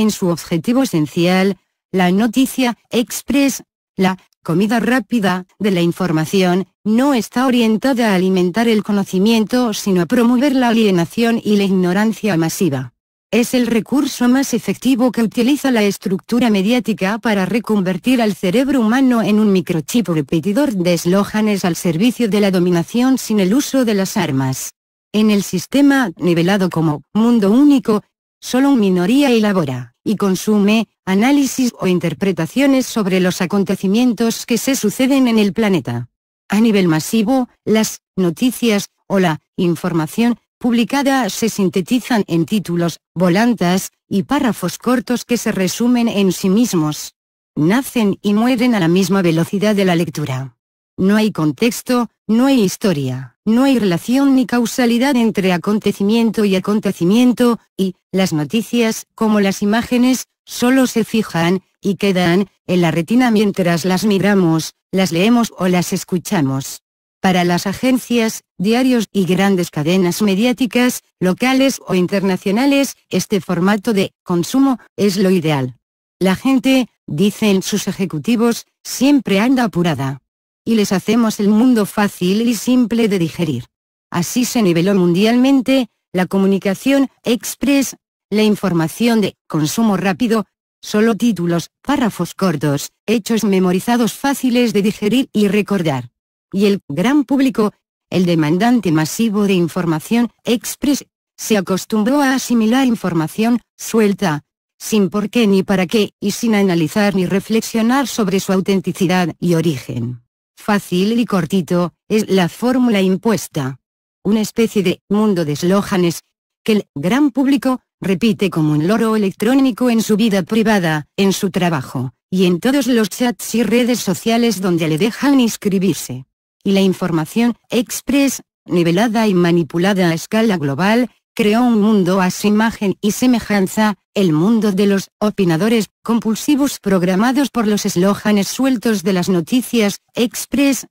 en su objetivo esencial, la noticia express, la comida rápida de la información, no está orientada a alimentar el conocimiento sino a promover la alienación y la ignorancia masiva. Es el recurso más efectivo que utiliza la estructura mediática para reconvertir al cerebro humano en un microchip repetidor de eslóganes al servicio de la dominación sin el uso de las armas. En el sistema, nivelado como mundo único, solo una minoría elabora y consume, análisis o interpretaciones sobre los acontecimientos que se suceden en el planeta. A nivel masivo, las noticias o la información publicada se sintetizan en títulos, volantas y párrafos cortos que se resumen en sí mismos. Nacen y mueren a la misma velocidad de la lectura. No hay contexto, no hay historia, no hay relación ni causalidad entre acontecimiento y acontecimiento, y, las noticias, como las imágenes, solo se fijan, y quedan, en la retina mientras las miramos, las leemos o las escuchamos. Para las agencias, diarios y grandes cadenas mediáticas, locales o internacionales, este formato de consumo es lo ideal. La gente, dicen sus ejecutivos, siempre anda apurada y les hacemos el mundo fácil y simple de digerir. Así se niveló mundialmente, la comunicación express, la información de consumo rápido, solo títulos, párrafos cortos, hechos memorizados fáciles de digerir y recordar. Y el gran público, el demandante masivo de información express, se acostumbró a asimilar información suelta, sin por qué ni para qué, y sin analizar ni reflexionar sobre su autenticidad y origen fácil y cortito, es la fórmula impuesta. Una especie de mundo de eslóganes que el gran público repite como un loro electrónico en su vida privada, en su trabajo, y en todos los chats y redes sociales donde le dejan inscribirse. Y la información express, nivelada y manipulada a escala global, creó un mundo a su imagen y semejanza, el mundo de los opinadores compulsivos programados por los eslóganes sueltos de las noticias, express,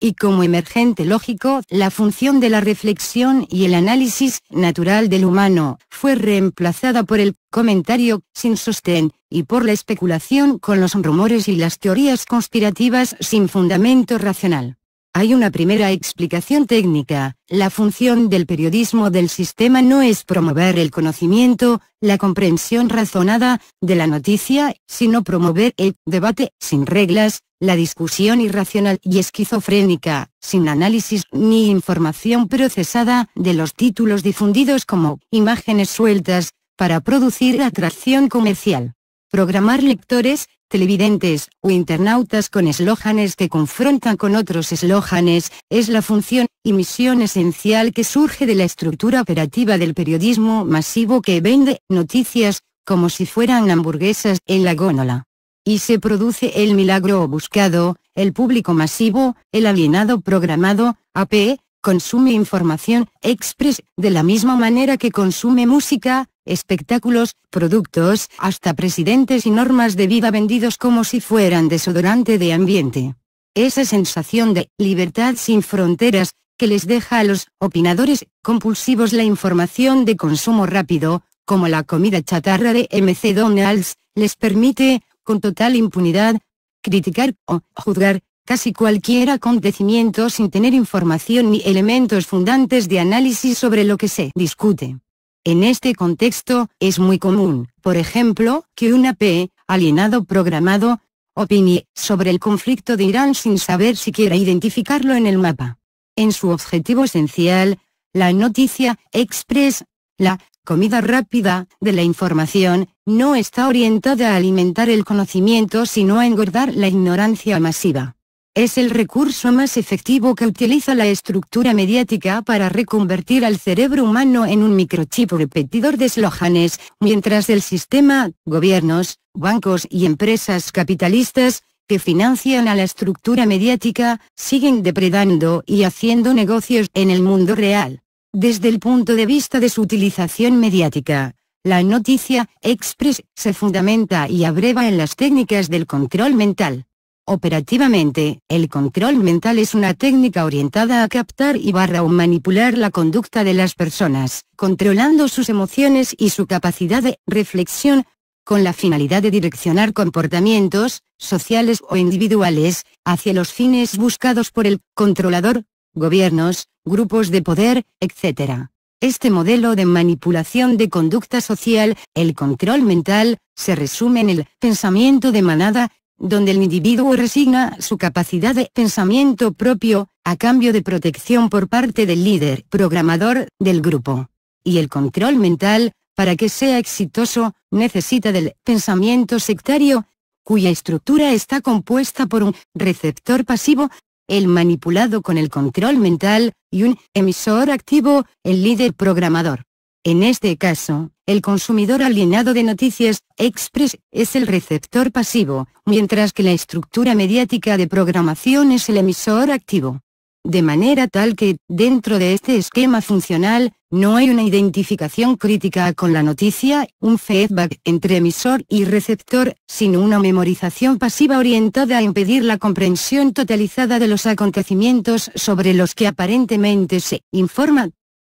y como emergente lógico, la función de la reflexión y el análisis natural del humano, fue reemplazada por el comentario sin sostén, y por la especulación con los rumores y las teorías conspirativas sin fundamento racional. Hay una primera explicación técnica, la función del periodismo del sistema no es promover el conocimiento, la comprensión razonada, de la noticia, sino promover el debate, sin reglas, la discusión irracional y esquizofrénica, sin análisis ni información procesada de los títulos difundidos como imágenes sueltas, para producir atracción comercial programar lectores, televidentes o internautas con eslóganes que confrontan con otros eslóganes, es la función y misión esencial que surge de la estructura operativa del periodismo masivo que vende noticias, como si fueran hamburguesas en la gónola. Y se produce el milagro buscado, el público masivo, el alienado programado, AP, e, consume información express de la misma manera que consume música, espectáculos, productos, hasta presidentes y normas de vida vendidos como si fueran desodorante de ambiente. Esa sensación de libertad sin fronteras, que les deja a los opinadores compulsivos la información de consumo rápido, como la comida chatarra de M.C. Donalds, les permite, con total impunidad, criticar o juzgar casi cualquier acontecimiento sin tener información ni elementos fundantes de análisis sobre lo que se discute. En este contexto, es muy común, por ejemplo, que un AP, alienado programado, opine sobre el conflicto de Irán sin saber siquiera identificarlo en el mapa. En su objetivo esencial, la noticia express, la comida rápida de la información, no está orientada a alimentar el conocimiento sino a engordar la ignorancia masiva es el recurso más efectivo que utiliza la estructura mediática para reconvertir al cerebro humano en un microchip repetidor de eslojanes, mientras el sistema, gobiernos, bancos y empresas capitalistas, que financian a la estructura mediática, siguen depredando y haciendo negocios en el mundo real. Desde el punto de vista de su utilización mediática, la noticia Express se fundamenta y abreva en las técnicas del control mental Operativamente, el control mental es una técnica orientada a captar y barra o manipular la conducta de las personas, controlando sus emociones y su capacidad de reflexión, con la finalidad de direccionar comportamientos, sociales o individuales, hacia los fines buscados por el controlador, gobiernos, grupos de poder, etc. Este modelo de manipulación de conducta social, el control mental, se resume en el pensamiento de manada, donde el individuo resigna su capacidad de pensamiento propio, a cambio de protección por parte del líder programador del grupo. Y el control mental, para que sea exitoso, necesita del pensamiento sectario, cuya estructura está compuesta por un receptor pasivo, el manipulado con el control mental, y un emisor activo, el líder programador. En este caso, el consumidor alienado de noticias, Express, es el receptor pasivo, mientras que la estructura mediática de programación es el emisor activo. De manera tal que, dentro de este esquema funcional, no hay una identificación crítica con la noticia, un feedback entre emisor y receptor, sino una memorización pasiva orientada a impedir la comprensión totalizada de los acontecimientos sobre los que aparentemente se informa.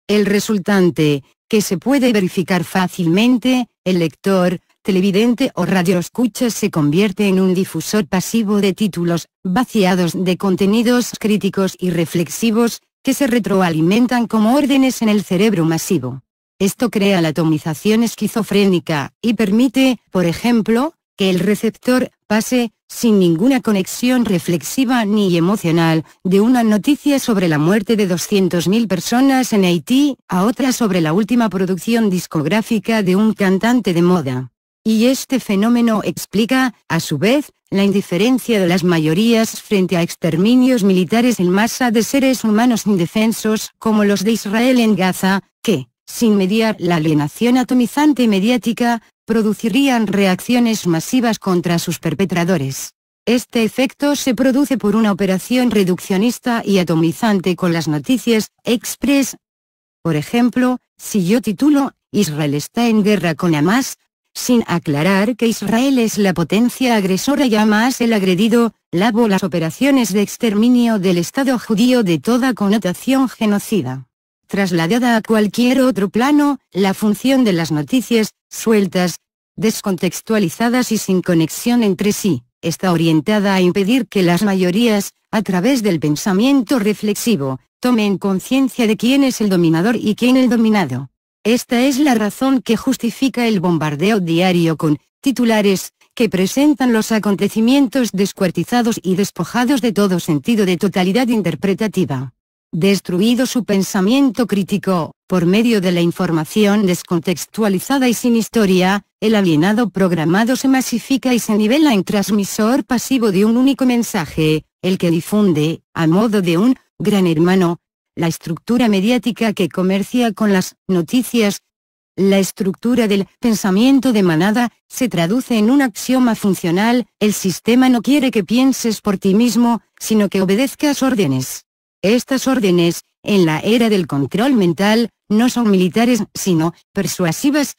El resultante, que se puede verificar fácilmente, el lector, televidente o radioescucha se convierte en un difusor pasivo de títulos, vaciados de contenidos críticos y reflexivos, que se retroalimentan como órdenes en el cerebro masivo. Esto crea la atomización esquizofrénica, y permite, por ejemplo, que el receptor, pase, sin ninguna conexión reflexiva ni emocional, de una noticia sobre la muerte de 200.000 personas en Haití, a otra sobre la última producción discográfica de un cantante de moda. Y este fenómeno explica, a su vez, la indiferencia de las mayorías frente a exterminios militares en masa de seres humanos indefensos como los de Israel en Gaza, que, sin mediar la alienación atomizante mediática, producirían reacciones masivas contra sus perpetradores. Este efecto se produce por una operación reduccionista y atomizante con las noticias express. Por ejemplo, si yo titulo, Israel está en guerra con Hamas, sin aclarar que Israel es la potencia agresora y Hamas el agredido, lavo las operaciones de exterminio del Estado judío de toda connotación genocida. Trasladada a cualquier otro plano, la función de las noticias sueltas, descontextualizadas y sin conexión entre sí, está orientada a impedir que las mayorías, a través del pensamiento reflexivo, tomen conciencia de quién es el dominador y quién el dominado. Esta es la razón que justifica el bombardeo diario con titulares que presentan los acontecimientos descuartizados y despojados de todo sentido de totalidad interpretativa. Destruido su pensamiento crítico, por medio de la información descontextualizada y sin historia, el alienado programado se masifica y se nivela en transmisor pasivo de un único mensaje, el que difunde, a modo de un gran hermano, la estructura mediática que comercia con las noticias. La estructura del pensamiento de manada se traduce en un axioma funcional, el sistema no quiere que pienses por ti mismo, sino que obedezcas órdenes. Estas órdenes, en la era del control mental, no son militares sino persuasivas.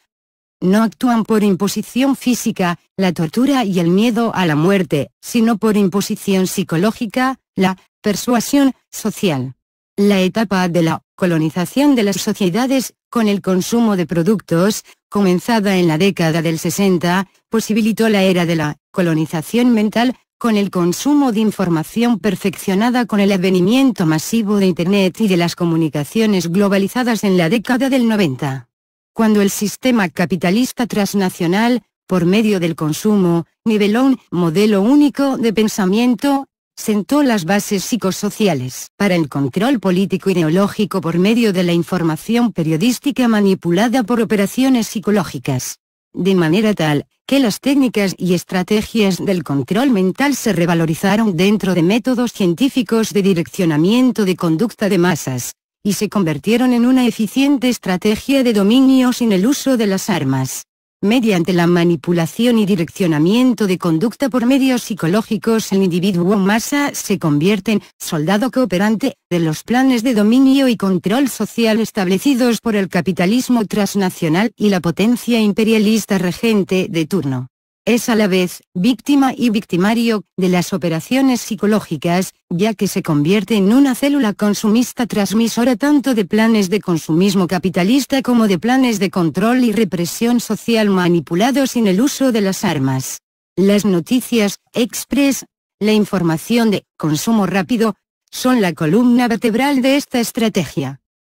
No actúan por imposición física, la tortura y el miedo a la muerte, sino por imposición psicológica, la persuasión social. La etapa de la colonización de las sociedades, con el consumo de productos, comenzada en la década del 60, posibilitó la era de la colonización mental, con el consumo de información perfeccionada con el advenimiento masivo de Internet y de las comunicaciones globalizadas en la década del 90. Cuando el sistema capitalista transnacional, por medio del consumo, niveló un modelo único de pensamiento, sentó las bases psicosociales para el control político ideológico por medio de la información periodística manipulada por operaciones psicológicas. De manera tal, que las técnicas y estrategias del control mental se revalorizaron dentro de métodos científicos de direccionamiento de conducta de masas, y se convirtieron en una eficiente estrategia de dominio sin el uso de las armas mediante la manipulación y direccionamiento de conducta por medios psicológicos el individuo masa se convierte en soldado cooperante de los planes de dominio y control social establecidos por el capitalismo transnacional y la potencia imperialista regente de turno es a la vez víctima y victimario de las operaciones psicológicas, ya que se convierte en una célula consumista transmisora tanto de planes de consumismo capitalista como de planes de control y represión social manipulados sin el uso de las armas. Las noticias, Express, la información de consumo rápido, son la columna vertebral de esta estrategia.